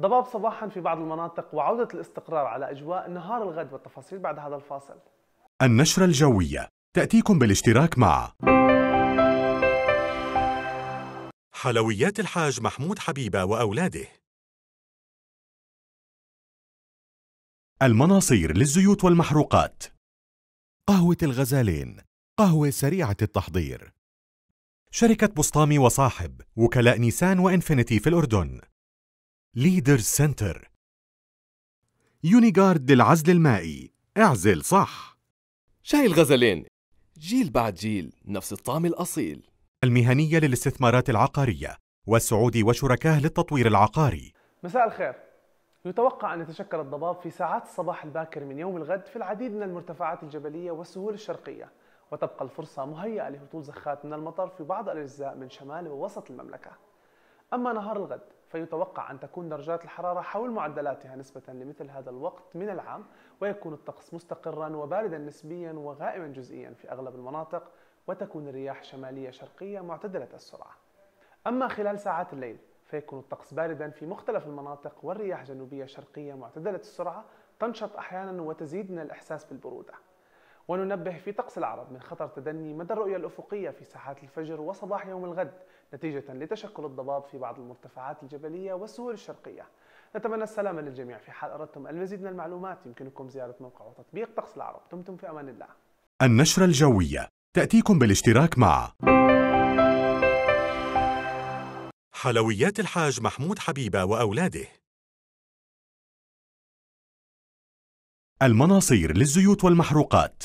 ضباب صباحا في بعض المناطق وعودة الاستقرار على أجواء نهار الغد والتفاصيل بعد هذا الفاصل النشرة الجوية تأتيكم بالاشتراك مع حلويات الحاج محمود حبيبة وأولاده المناصير للزيوت والمحروقات قهوة الغزالين قهوة سريعة التحضير شركة بسطامي وصاحب وكلاء نيسان وإنفينيتي في الأردن ليدر سنتر يونيغارد للعزل المائي اعزل صح شاي الغزلين جيل بعد جيل نفس الطعم الأصيل المهنية للاستثمارات العقارية والسعودي وشركاه للتطوير العقاري مساء الخير يتوقع أن يتشكل الضباب في ساعات الصباح الباكر من يوم الغد في العديد من المرتفعات الجبلية والسهول الشرقية وتبقى الفرصة مهيئة لهطول زخات من المطر في بعض الأجزاء من شمال ووسط المملكة أما نهار الغد فيتوقع أن تكون درجات الحرارة حول معدلاتها نسبة لمثل هذا الوقت من العام ويكون الطقس مستقرا وباردا نسبيا وغائما جزئيا في أغلب المناطق وتكون الرياح شمالية شرقية معتدلة السرعة أما خلال ساعات الليل فيكون الطقس باردا في مختلف المناطق والرياح جنوبية شرقية معتدلة السرعة تنشط أحيانا وتزيد من الإحساس بالبرودة وننبه في طقس العرب من خطر تدني مدى الرؤية الأفقية في ساحات الفجر وصباح يوم الغد نتيجة لتشكل الضباب في بعض المرتفعات الجبلية والسهول الشرقية نتمنى السلامة للجميع في حال أردتم المزيد من المعلومات يمكنكم زيارة موقع وتطبيق طقس العرب دمتم في أمان الله النشرة الجوية تأتيكم بالاشتراك مع حلويات الحاج محمود حبيبة وأولاده المناصير للزيوت والمحروقات